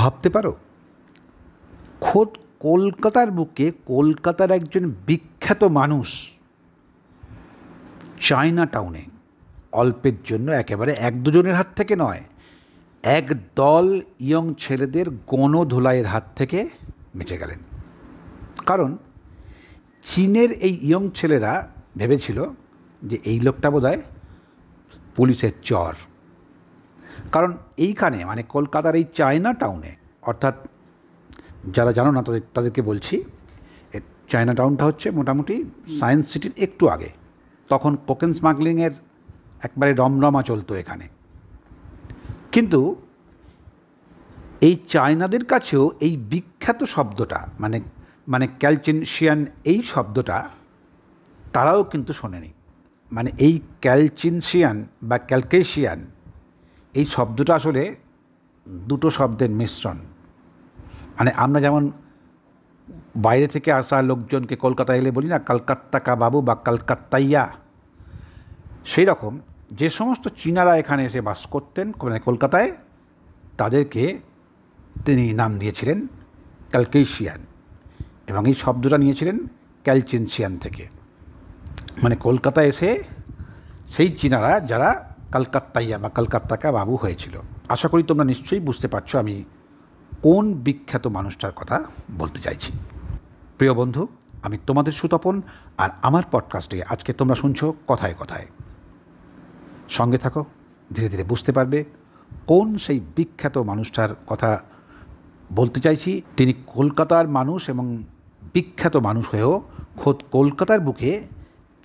ভাবতে পারো খোদ কলকাতার বুকে কলকাতার একজন বিখ্যাত মানুষ চায়না টাউনে অল্পের জন্য একেবারে এক দুজনের হাত থেকে নয় এক দল ইয়ং ছেলেদের গণধোলাইয়ের হাত থেকে বেঁচে গেলেন কারণ চীনের এই ইয়ং ছেলেরা ভেবেছিল যে এই লোকটা বোধ পুলিশের চর কারণ এইখানে মানে কলকাতার এই চায়না টাউনে অর্থাৎ যারা জানো না তাদের তাদেরকে বলছি চায়না টাউনটা হচ্ছে মোটামুটি সায়েন্স সিটির একটু আগে তখন কোকেন স্মাগলিংয়ের একবারে রমরমা চলতো এখানে কিন্তু এই চায়নাদের কাছেও এই বিখ্যাত শব্দটা মানে মানে ক্যালচিনশিয়ান এই শব্দটা তারাও কিন্তু শোনেনি মানে এই ক্যালচিনশিয়ান বা ক্যালকেশিয়ান এই শব্দটা আসলে দুটো শব্দের মিশ্রণ মানে আমরা যেমন বাইরে থেকে আসা লোকজনকে কলকাতা এলে বলি না কালকাত্তা কা বাবু বা কালকাত্তাইয়া সেই রকম যে সমস্ত চীনারা এখানে এসে বাস করতেন মানে কলকাতায় তাদেরকে তিনি নাম দিয়েছিলেন ক্যালকেশিয়ান এবং এই শব্দটা নিয়েছিলেন ক্যালচেনশিয়ান থেকে মানে কলকাতা এসে সেই চীনারা যারা কলকাতাইয়া বা কালকাত্তাকা বাবু হয়েছিল আশা করি তোমরা নিশ্চয়ই বুঝতে পারছো আমি কোন বিখ্যাত মানুষটার কথা বলতে চাইছি প্রিয় বন্ধু আমি তোমাদের সুতপন আর আমার পডকাস্টে আজকে তোমরা শুনছো কথায় কথায় সঙ্গে থাকো ধীরে ধীরে বুঝতে পারবে কোন সেই বিখ্যাত মানুষটার কথা বলতে চাইছি তিনি কলকাতার মানুষ এবং বিখ্যাত মানুষ হয়েও খোদ কলকাতার বুকে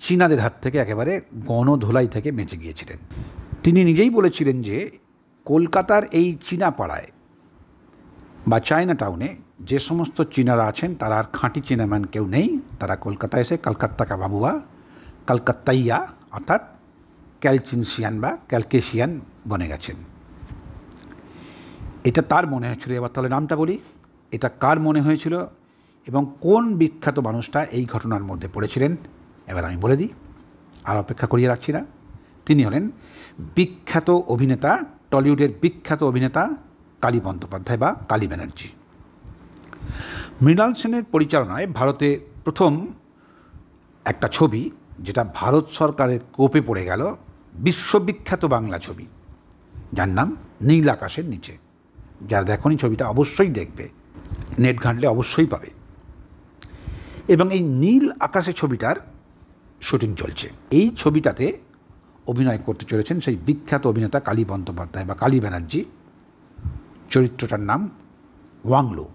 চীনাদের হাত থেকে একেবারে গণধোলাই থেকে বেঁচে গিয়েছিলেন তিনি নিজেই বলেছিলেন যে কলকাতার এই চীনা পাড়ায় বা চায়না টাউনে যে সমস্ত চীনারা আছেন তারা আর খাঁটি চীনাম্যান কেউ নেই তারা কলকাতায় এসে কালকাত্তা কা বাবুয়া কালকাত্তাইয়া অর্থাৎ ক্যালচিনসিয়ান বা ক্যালকেশিয়ান বনে গেছেন এটা তার মনে হয়েছিল এবার তাহলে নামটা বলি এটা কার মনে হয়েছিল এবং কোন বিখ্যাত মানুষটা এই ঘটনার মধ্যে পড়েছিলেন এবার আমি বলে দিই আর অপেক্ষা করিয়ে রাখছি না তিনি হলেন বিখ্যাত অভিনেতা টলিউডের বিখ্যাত অভিনেতা কালী বন্দ্যোপাধ্যায় বা কালী ব্যানার্জি মৃণাল সেনের পরিচালনায় ভারতে প্রথম একটা ছবি যেটা ভারত সরকারের কোপে পড়ে গেল বিশ্ববিখ্যাত বাংলা ছবি যার নাম নীল আকাশের নিচে যারা দেখনি ছবিটা অবশ্যই দেখবে নেট ঘাঁটলে অবশ্যই পাবে এবং এই নীল আকাশে ছবিটার শুটিং চলছে এই ছবিটাতে অভিনয় করতে চলেছেন সেই বিখ্যাত অভিনেতা কালী বন্দ্যোপাধ্যায় বা কালী ব্যানার্জি চরিত্রটার নাম ওয়াংলো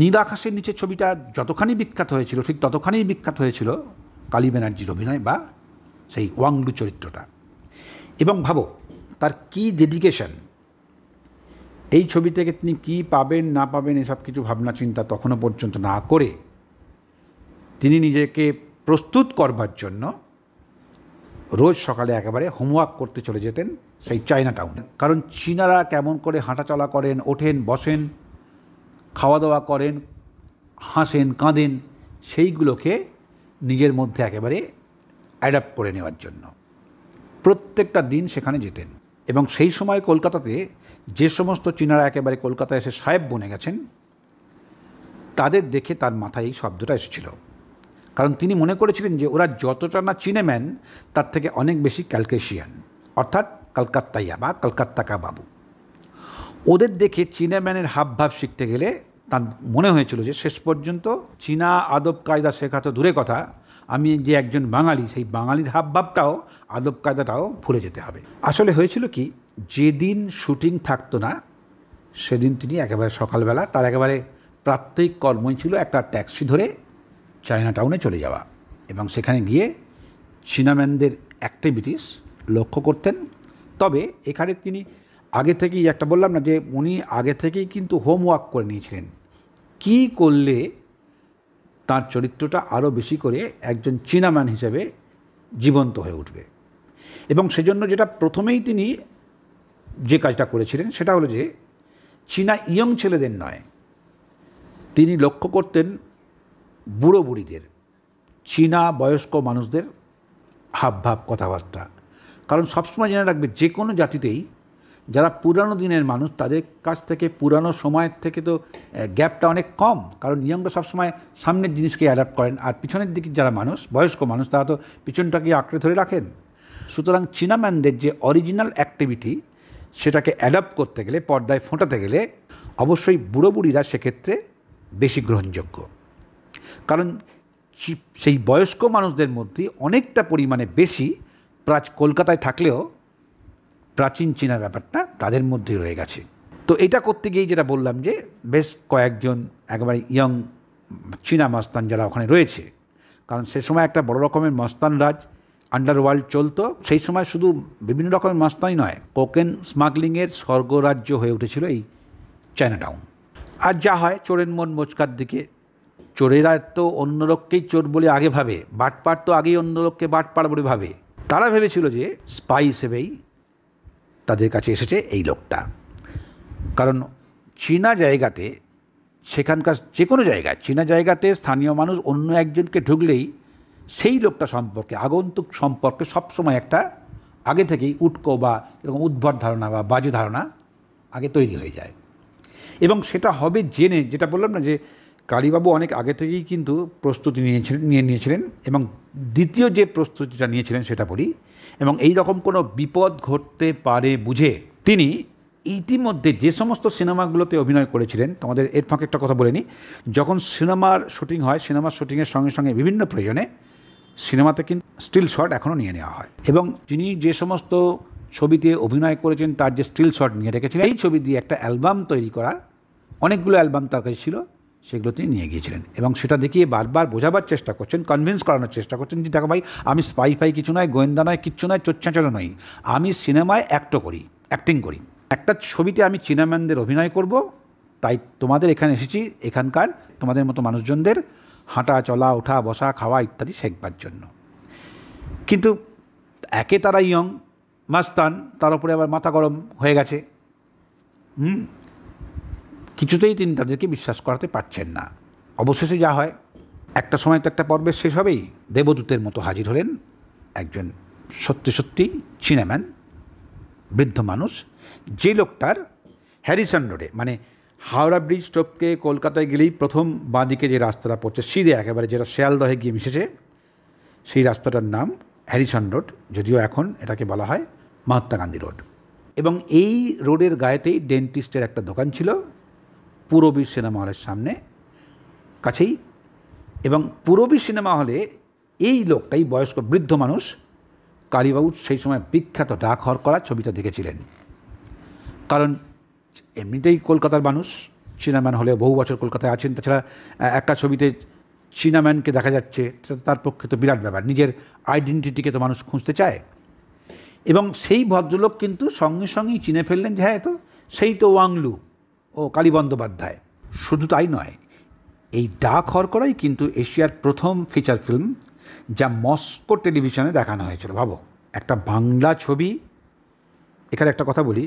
নীল আকাশের নিচে ছবিটা যতখানি বিখ্যাত হয়েছিল ঠিক ততখানি বিখ্যাত হয়েছিল কালী ব্যানার্জির অভিনয় বা সেই ওয়াংলু চরিত্রটা এবং ভাবো তার কি ডেডিকেশন এই ছবি থেকে তিনি কি পাবেন না পাবেন এসব কিছু ভাবনা চিন্তা তখনও পর্যন্ত না করে তিনি নিজেকে প্রস্তুত করবার জন্য রোজ সকালে একেবারে হোমওয়ার্ক করতে চলে যেতেন সেই চায়না টাউনে কারণ চীনারা কেমন করে হাঁটাচলা করেন ওঠেন বসেন খাওয়া দাওয়া করেন হাসেন কাঁদেন সেইগুলোকে নিজের মধ্যে একেবারে অ্যাডাপ্ট করে নেওয়ার জন্য প্রত্যেকটা দিন সেখানে যেতেন এবং সেই সময় কলকাতাতে যে সমস্ত চীনারা একেবারে কলকাতায় এসে সাহেব বনে গেছেন তাদের দেখে তার মাথায় এই শব্দটা এসেছিল কারণ তিনি মনে করেছিলেন যে ওরা যতটা না চিনেম্যান তার থেকে অনেক বেশি ক্যালকেশিয়ান অর্থাৎ কলকাত্তাইয়া বা কলকাত্তাকা বাবু ওদের দেখে চিনেম্যানের হাবভাব শিখতে গেলে তার মনে হয়েছিল যে শেষ পর্যন্ত চীনা আদব কায়দা শেখা তো দূরে কথা আমি যে একজন বাঙালি সেই বাঙালির হাবভাবটাও আদব কায়দাটাও ভুলে যেতে হবে আসলে হয়েছিল কি যেদিন শুটিং থাকতো না সেদিন তিনি একেবারে সকালবেলা তার একেবারে প্রাত্যহিক কর্মই ছিল একটা ট্যাক্সি ধরে চায়না টাউনে চলে যাওয়া এবং সেখানে গিয়ে চীনাম্যানদের অ্যাক্টিভিটিস লক্ষ্য করতেন তবে এখানে তিনি আগে থেকেই একটা বললাম না যে উনি আগে থেকেই কিন্তু হোমওয়ার্ক করে নিয়েছিলেন কি করলে তার চরিত্রটা আরও বেশি করে একজন চীনাম্যান হিসেবে জীবন্ত হয়ে উঠবে এবং সেজন্য যেটা প্রথমেই তিনি যে কাজটা করেছিলেন সেটা হলো যে চীনা ইয়ং ছেলেদের নয় তিনি লক্ষ্য করতেন বুড়ো বুড়িদের চীনা বয়স্ক মানুষদের হাবভাব কথাবার্তা কারণ সবসময় জেনে রাখবে যে কোনো জাতিতেই যারা পুরানো দিনের মানুষ তাদের কাছ থেকে পুরানো সময়ের থেকে তো গ্যাপটা অনেক কম কারণ নিয়মটা সবসময় সামনের জিনিসকে অ্যাডাপ্ট করেন আর পিছনের দিকে যারা মানুষ বয়স্ক মানুষ তারা তো পিছনটাকে আঁকড়ে ধরে রাখেন সুতরাং চীনাম্যানদের যে অরিজিনাল অ্যাক্টিভিটি সেটাকে অ্যাডাপ্ট করতে গেলে পর্দায় ফোটাতে গেলে অবশ্যই বুড়ো বুড়িরা সেক্ষেত্রে বেশি গ্রহণযোগ্য কারণ সেই বয়স্ক মানুষদের মধ্যে অনেকটা পরিমাণে বেশি প্রাচ কলকাতায় থাকলেও প্রাচীন চীনা ব্যাপারটা তাদের মধ্যে রয়ে গেছে তো এটা করতে গিয়েই যেটা বললাম যে বেশ কয়েকজন একেবারে ইয়ং চীনা মস্তান যারা ওখানে রয়েছে কারণ সে সময় একটা বড় রকমের মস্তান রাজ আন্ডারওয়ার্ল্ড চলতো সেই সময় শুধু বিভিন্ন রকমের মাস্তানই নয় কোকেন স্মাগলিংয়ের স্বর্গরাজ্য হয়ে উঠেছিল এই টাউন আর যা হয় চোরের মন মোচকার দিকে চোরেরা তো অন্য লোককেই চোর বলে আগে ভাবে বাটপাট তো আগেই অন্য লোককে বাটপার বলে ভাবে তারা ভেবেছিল যে স্পাই হিসেবেই তাদের কাছে এসেছে এই লোকটা কারণ চীনা জায়গাতে সেখানকার যে কোনো জায়গায় চীনা জায়গাতে স্থানীয় মানুষ অন্য একজনকে ঢুকলেই সেই লোকটা সম্পর্কে আগন্তুক সম্পর্কে সবসময় একটা আগে থেকেই উটকো বা এরকম উদ্ভট ধারণা বা বাজে ধারণা আগে তৈরি হয়ে যায় এবং সেটা হবে জেনে যেটা বললাম না যে কালীবাবু অনেক আগে থেকেই কিন্তু প্রস্তুতি নিয়েছিলেন নিয়ে নিয়েছিলেন এবং দ্বিতীয় যে প্রস্তুতিটা নিয়েছিলেন সেটা বলি এবং এই রকম কোনো বিপদ ঘটতে পারে বুঝে তিনি ইতিমধ্যে যে সমস্ত সিনেমাগুলোতে অভিনয় করেছিলেন তোমাদের এর ফাঁকে একটা কথা বলে যখন সিনেমার শুটিং হয় সিনেমার শুটিংয়ের সঙ্গে সঙ্গে বিভিন্ন প্রয়োজনে সিনেমাতে কিন্তু স্টিল শট এখনও নিয়ে নেওয়া হয় এবং যিনি যে সমস্ত ছবিতে অভিনয় করেছেন তার যে স্টিল শট নিয়ে রেখেছিলেন এই ছবি দিয়ে একটা অ্যালবাম তৈরি করা অনেকগুলো অ্যালবাম তার কাছে ছিল সেগুলো তিনি নিয়ে গিয়েছিলেন এবং সেটা দেখিয়ে বারবার বোঝাবার চেষ্টা করছেন কনভিন্স করানোর চেষ্টা করছেন যে দেখো ভাই আমি স্পাই ফাই কিছু নয় গোয়েন্দা নয় কিচ্ছু নয় চোচ্ছাচর নয় আমি সিনেমায় অ্যাক্টও করি অ্যাক্টিং করি একটা ছবিতে আমি চিনাম্যানদের অভিনয় করব তাই তোমাদের এখানে এসেছি এখানকার তোমাদের মতো মানুষজনদের হাঁটা চলা ওঠা বসা খাওয়া ইত্যাদি শেখবার জন্য কিন্তু একে তারা ইয়ং মাস্তান তার উপরে আবার মাথা গরম হয়ে গেছে হুম কিছুতেই তিনি তাদেরকে বিশ্বাস করাতে পারছেন না অবশেষে যা হয় একটা সময় তো একটা পর্বের শেষ হবেই দেবদূতের মতো হাজির হলেন একজন সত্যি সত্যি চিনাম্যান বৃদ্ধ মানুষ যে লোকটার হ্যারিসন রোডে মানে হাওড়া ব্রিজ টপকে কলকাতায় গেলেই প্রথম বাঁদিকে যে রাস্তাটা পড়ছে সিধে একেবারে যেটা শিয়ালদহে গিয়ে মিশেছে সেই রাস্তাটার নাম হ্যারিসন রোড যদিও এখন এটাকে বলা হয় মহাত্মা গান্ধী রোড এবং এই রোডের গায়েতেই ডেন্টিস্টের একটা দোকান ছিল পুরবীর সিনেমা হলের সামনে কাছেই এবং পুরবী সিনেমা হলে এই লোকটাই বয়স্ক বৃদ্ধ মানুষ কালীবাবুর সেই সময় বিখ্যাত ডাকঘর করা ছবিটা দেখেছিলেন কারণ এমনিতেই কলকাতার মানুষ চিনাম্যান হলে বহু বছর কলকাতায় আছেন তাছাড়া একটা ছবিতে চিনাম্যানকে দেখা যাচ্ছে সেটা তার পক্ষে তো বিরাট ব্যাপার নিজের আইডেন্টিটিকে তো মানুষ খুঁজতে চায় এবং সেই ভদ্রলোক কিন্তু সঙ্গে সঙ্গেই চিনে ফেললেন যে হ্যাঁ তো সেই তো ওয়াংলু ও কালী বন্দ্যোপাধ্যায় শুধু তাই নয় এই ডাক হরকরাই কিন্তু এশিয়ার প্রথম ফিচার ফিল্ম যা মস্কো টেলিভিশনে দেখানো হয়েছিল ভাবো একটা বাংলা ছবি এখানে একটা কথা বলি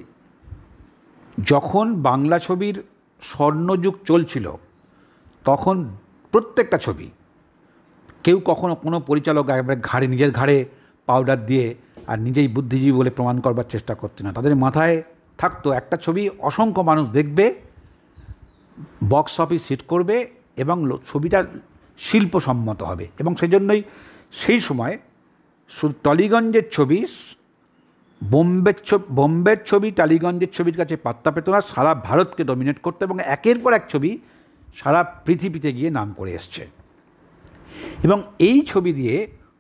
যখন বাংলা ছবির স্বর্ণযুগ চলছিল তখন প্রত্যেকটা ছবি কেউ কখনো কোনো পরিচালক একবারে ঘাড়ে নিজের ঘাড়ে পাউডার দিয়ে আর নিজেই বুদ্ধিজীবী বলে প্রমাণ করবার চেষ্টা করতে না তাদের মাথায় থাকতো একটা ছবি অসংখ্য মানুষ দেখবে বক্স অফিস হিট করবে এবং ছবিটা শিল্পসম্মত হবে এবং সেজন্যই সেই সময় টলিগঞ্জের ছবি বোম্বের ছবি বোম্বের ছবি টালিগঞ্জের ছবির কাছে পাত্তা পেত না সারা ভারতকে ডমিনেট করতে এবং একের পর এক ছবি সারা পৃথিবীতে গিয়ে নাম করে এসছে এবং এই ছবি দিয়ে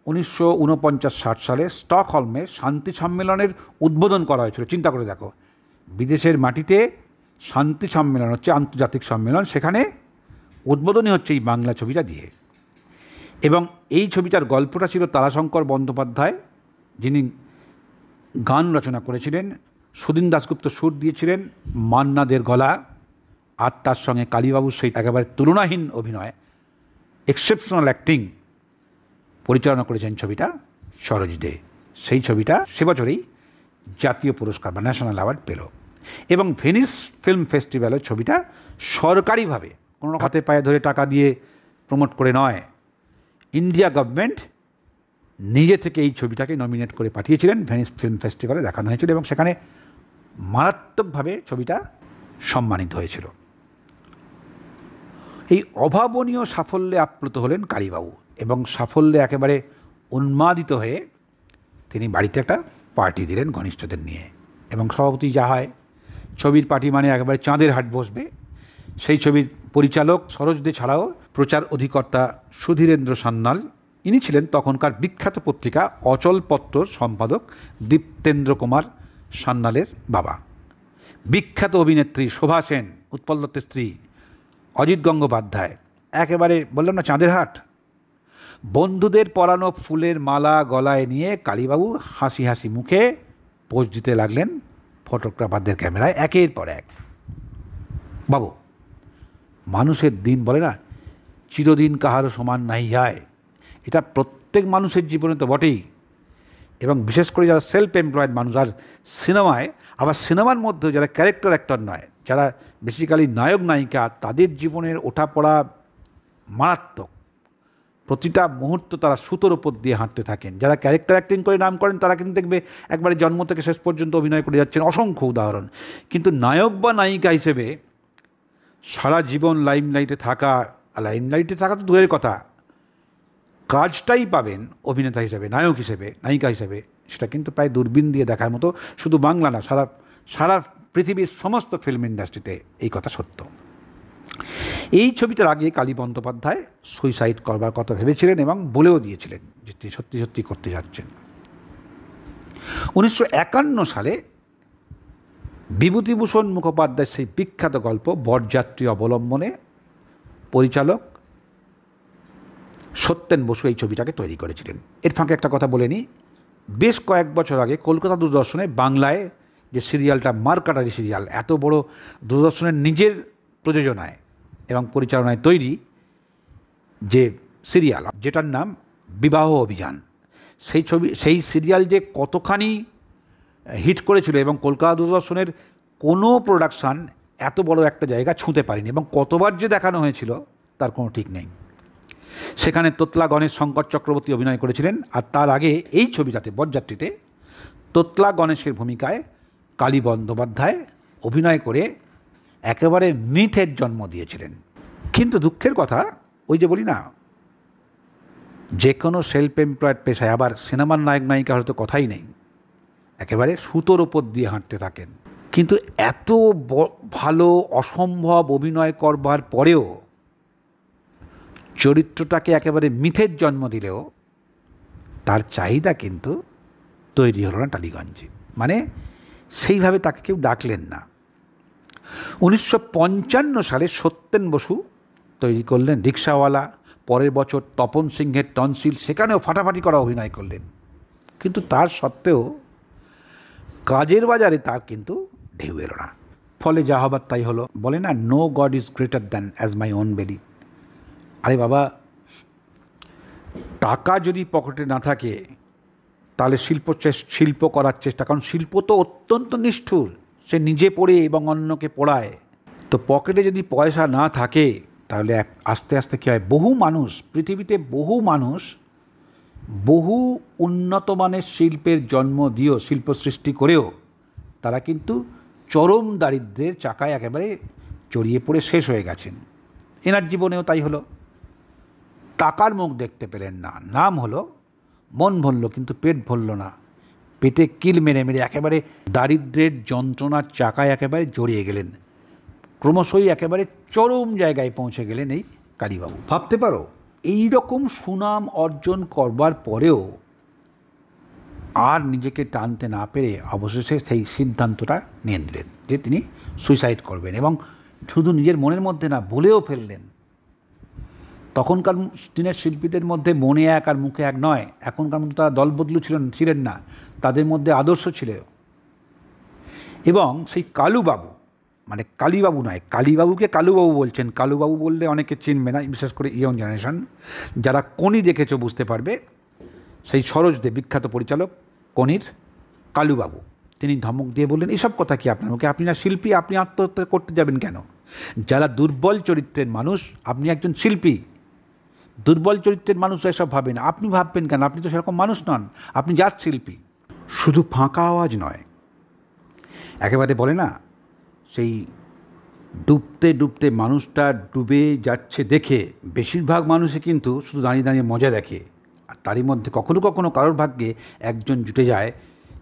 উনিশশো উনপঞ্চাশ ষাট সালে স্টকহলমে শান্তি সম্মেলনের উদ্বোধন করা হয়েছিল চিন্তা করে দেখো বিদেশের মাটিতে শান্তি সম্মেলন হচ্ছে আন্তর্জাতিক সম্মেলন সেখানে উদ্বোধনী হচ্ছে এই বাংলা ছবিটা দিয়ে এবং এই ছবিটার গল্পটা ছিল তারাশঙ্কর বন্দ্যোপাধ্যায় যিনি গান রচনা করেছিলেন সুদিন দাশগুপ্ত সুর দিয়েছিলেন মান্নাদের গলা আর তার সঙ্গে কালীবাবুর সেই একেবারে তুলনাহীন অভিনয় এক্সেপশনাল অ্যাক্টিং পরিচালনা করেছেন ছবিটা সরোজ দে সেই ছবিটা সে বছরেই জাতীয় পুরস্কার বা ন্যাশনাল অ্যাওয়ার্ড পেল এবং ভেনিস ফিল্ম ফেস্টিভ্যালের ছবিটা সরকারিভাবে কোনো হাতে পায়ে ধরে টাকা দিয়ে প্রমোট করে নয় ইন্ডিয়া গভর্নমেন্ট নিজে থেকে এই ছবিটাকে নমিনেট করে পাঠিয়েছিলেন ভেনিস ফিল্ম ফেস্টিভ্যালে দেখানো হয়েছিল এবং সেখানে মারাত্মকভাবে ছবিটা সম্মানিত হয়েছিল এই অভাবনীয় সাফল্যে আপ্লুত হলেন কালীবাবু এবং সাফল্যে একেবারে উন্মাদিত হয়ে তিনি বাড়িতে একটা পার্টি দিলেন ঘনিষ্ঠদের নিয়ে এবং সভাপতি যা হয় ছবির পার্টি মানে একেবারে চাঁদের হাট বসবে সেই ছবির পরিচালক সরোজ দে ছাড়াও প্রচার অধিকর্তা সুধীরেন্দ্র সান্যাল ইনি ছিলেন তখনকার বিখ্যাত পত্রিকা অচলপত্রর সম্পাদক দীপ্তেন্দ্র কুমার সান্যালের বাবা বিখ্যাত অভিনেত্রী শোভা সেন উৎপল দত্তের স্ত্রী অজিত গঙ্গোপাধ্যায় একেবারে বললাম না চাঁদের হাট বন্ধুদের পরানো ফুলের মালা গলায় নিয়ে কালীবাবু হাসি হাসি মুখে পোজ দিতে লাগলেন ফটোগ্রাফারদের ক্যামেরায় একের পর এক বাবু মানুষের দিন বলে না চিরদিন কাহারও সমান নাই যায় এটা প্রত্যেক মানুষের জীবনে তো বটেই এবং বিশেষ করে যারা সেলফ এমপ্লয়েড মানুষ আর সিনেমায় আবার সিনেমার মধ্যে যারা ক্যারেক্টার অ্যাক্টর নয় যারা বেসিক্যালি নায়ক নায়িকা তাদের জীবনের ওঠা পড়া মারাত্মক প্রতিটা মুহূর্ত তারা সুতোর ওপর দিয়ে হাঁটতে থাকেন যারা ক্যারেক্টার অ্যাক্টিং করে নাম করেন তারা কিন্তু দেখবে একবারে জন্ম থেকে শেষ পর্যন্ত অভিনয় করে যাচ্ছেন অসংখ্য উদাহরণ কিন্তু নায়ক বা নায়িকা হিসেবে সারা জীবন লাইমলাইটে থাকা লাইমলাইটে থাকা তো দূরের কথা কাজটাই পাবেন অভিনেতা হিসেবে নায়ক হিসেবে নায়িকা হিসেবে সেটা কিন্তু প্রায় দূরবীন দিয়ে দেখার মতো শুধু বাংলা না সারা সারা পৃথিবীর সমস্ত ফিল্ম ইন্ডাস্ট্রিতে এই কথা সত্য এই ছবিটার আগে কালী বন্দ্যোপাধ্যায় সুইসাইড করবার কথা ভেবেছিলেন এবং বলেও দিয়েছিলেন যে তিনি সত্যি সত্যি করতে যাচ্ছেন উনিশশো একান্ন সালে বিভূতিভূষণ মুখোপাধ্যায়ের সেই বিখ্যাত গল্প বরযাত্রী অবলম্বনে পরিচালক সত্যেন বসু এই ছবিটাকে তৈরি করেছিলেন এর ফাঁকে একটা কথা বলে নিই বেশ কয়েক বছর আগে কলকাতা দূরদর্শনে বাংলায় যে সিরিয়ালটা মার্কাটারি সিরিয়াল এত বড় দূরদর্শনের নিজের প্রযোজনায় এবং পরিচালনায় তৈরি যে সিরিয়াল যেটার নাম বিবাহ অভিযান সেই ছবি সেই সিরিয়াল যে কতখানি হিট করেছিল এবং কলকাতা দূরদর্শনের কোনো প্রোডাকশান এত বড় একটা জায়গা ছুঁতে পারেনি এবং কতবার যে দেখানো হয়েছিল তার কোনো ঠিক নেই সেখানে তোতলা গণেশ শঙ্কর চক্রবর্তী অভিনয় করেছিলেন আর তার আগে এই ছবিটাতে বরযাত্রীতে তোতলা গণেশের ভূমিকায় কালী বন্দ্যোপাধ্যায় অভিনয় করে একেবারে মিথের জন্ম দিয়েছিলেন কিন্তু দুঃখের কথা ওই যে বলি না যে কোনো সেলফ এমপ্লয়েড পেশায় আবার সিনেমার নায়ক নায়িকা হয়তো কথাই নেই একেবারে সুতোর ওপর দিয়ে হাঁটতে থাকেন কিন্তু এত ভালো অসম্ভব অভিনয় করবার পরেও চরিত্রটাকে একেবারে মিথের জন্ম দিলেও তার চাহিদা কিন্তু তৈরি হলো না টালিগঞ্জে মানে সেইভাবে তাকে কেউ ডাকলেন না উনিশশো সালে সত্যেন বসু তৈরি করলেন রিক্সাওয়ালা পরের বছর তপন সিংহের টনসিল সেখানেও ফাটাফাটি করা অভিনয় করলেন কিন্তু তার সত্ত্বেও কাজের বাজারে তার কিন্তু ঢেউ এলো না ফলে যা হবার তাই হলো বলে না no God is greater than as my own belly আরে বাবা টাকা যদি পকেটে না থাকে তাহলে শিল্প শিল্প করার চেষ্টা কারণ শিল্প তো অত্যন্ত নিষ্ঠুর সে নিজে পড়ে এবং অন্যকে পড়ায় তো পকেটে যদি পয়সা না থাকে তাহলে আস্তে আস্তে কী হয় বহু মানুষ পৃথিবীতে বহু মানুষ বহু উন্নত মানের শিল্পের জন্ম দিয়েও শিল্প সৃষ্টি করেও তারা কিন্তু চরম দারিদ্রের চাকায় একেবারে জড়িয়ে পড়ে শেষ হয়ে গেছেন এনার জীবনেও তাই হলো টাকার মুখ দেখতে পেলেন না নাম হলো মন ভরল কিন্তু পেট ভরল না পেটে কিল মেরে মেরে একেবারে দারিদ্রের যন্ত্রণার চাকায় একেবারে জড়িয়ে গেলেন ক্রমশই একেবারে চরম জায়গায় পৌঁছে গেলেন এই কালীবাবু ভাবতে পারো এই রকম সুনাম অর্জন করবার পরেও আর নিজেকে টানতে না পেরে অবশেষে সেই সিদ্ধান্তটা নিয়ে নিলেন যে তিনি সুইসাইড করবেন এবং শুধু নিজের মনের মধ্যে না বলেও ফেললেন তখনকার দিনের শিল্পীদের মধ্যে মনে এক আর মুখে এক নয় এখনকার মধ্যে তারা দলবদলু ছিলেন ছিলেন না তাদের মধ্যে আদর্শ ছিল এবং সেই কালুবাবু মানে কালীবাবু নয় কালীবাবুকে কালুবাবু বলছেন কালুবাবু বললে অনেকে চিনবে না বিশেষ করে ইয়ং জেনারেশন যারা কনি দেখেছ বুঝতে পারবে সেই দেব বিখ্যাত পরিচালক কনির কালুবাবু তিনি ধমক দিয়ে বললেন এসব কথা কি আপনার মুখে আপনি না শিল্পী আপনি আত্মহত্যা করতে যাবেন কেন যারা দুর্বল চরিত্রের মানুষ আপনি একজন শিল্পী দুর্বল চরিত্রের মানুষ এসব ভাবে না আপনি ভাববেন কেন আপনি তো সেরকম মানুষ নন আপনি জাত শিল্পী শুধু ফাঁকা আওয়াজ নয় একেবারে বলে না সেই ডুবতে ডুবতে মানুষটা ডুবে যাচ্ছে দেখে বেশিরভাগ মানুষই কিন্তু শুধু দাঁড়িয়ে দাঁড়িয়ে মজা দেখে আর তারই মধ্যে কখনো কখনো কারোর ভাগ্যে একজন জুটে যায়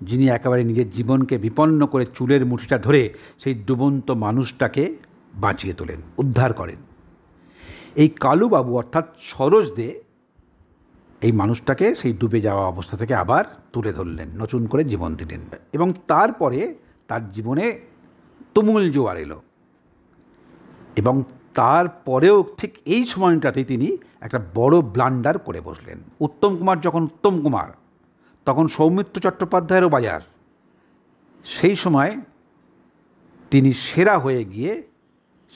যিনি একেবারে নিজের জীবনকে বিপন্ন করে চুলের মুঠিটা ধরে সেই ডুবন্ত মানুষটাকে বাঁচিয়ে তোলেন উদ্ধার করেন এই কালুবাবু অর্থাৎ সরোজ দে এই মানুষটাকে সেই ডুবে যাওয়া অবস্থা থেকে আবার তুলে ধরলেন নতুন করে জীবন দিলেন এবং তারপরে তার জীবনে তুমুল জোয়ার এলো এবং তারপরেও ঠিক এই সময়টাতেই তিনি একটা বড় ব্লান্ডার করে বসলেন উত্তম কুমার যখন উত্তম কুমার তখন সৌমিত্র চট্টোপাধ্যায়েরও বাজার সেই সময় তিনি সেরা হয়ে গিয়ে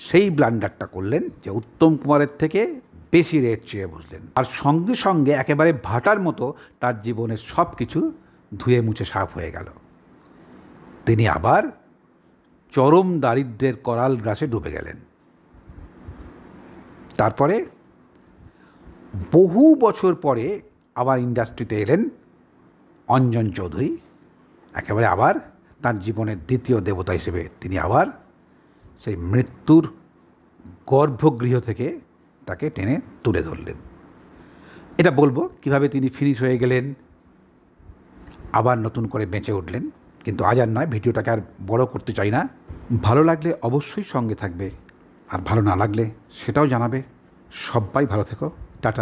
সেই ব্লান্ডারটা করলেন যে উত্তম কুমারের থেকে বেশি রেট চেয়ে বসলেন আর সঙ্গে সঙ্গে একেবারে ভাটার মতো তার জীবনের সব কিছু ধুয়ে মুছে সাফ হয়ে গেল তিনি আবার চরম দারিদ্রের করাল গ্রাসে ডুবে গেলেন তারপরে বহু বছর পরে আবার ইন্ডাস্ট্রিতে এলেন অঞ্জন চৌধুরী একেবারে আবার তার জীবনের দ্বিতীয় দেবতা হিসেবে তিনি আবার সেই মৃত্যুর গর্ভগৃহ থেকে তাকে টেনে তুলে ধরলেন এটা বলবো কিভাবে তিনি ফিনিশ হয়ে গেলেন আবার নতুন করে বেঁচে উঠলেন কিন্তু আজ আর নয় ভিডিওটাকে আর বড় করতে চাই না ভালো লাগলে অবশ্যই সঙ্গে থাকবে আর ভালো না লাগলে সেটাও জানাবে সবাই ভালো থেকো টাটা